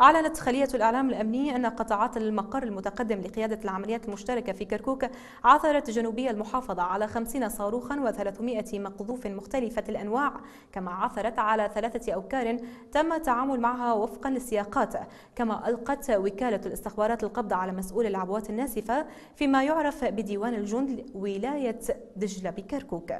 أعلنت خلية الإعلام الأمني أن قطاعات المقر المتقدم لقيادة العمليات المشتركة في كركوك عثرت جنوبي المحافظة على 50 صاروخا و300 مقذوف مختلفة الأنواع كما عثرت على ثلاثة أوكار تم التعامل معها وفقا للسياقات كما ألقت وكالة الاستخبارات القبض على مسؤول العبوات الناسفة فيما يعرف بديوان الجند ولاية دجلة بكركوك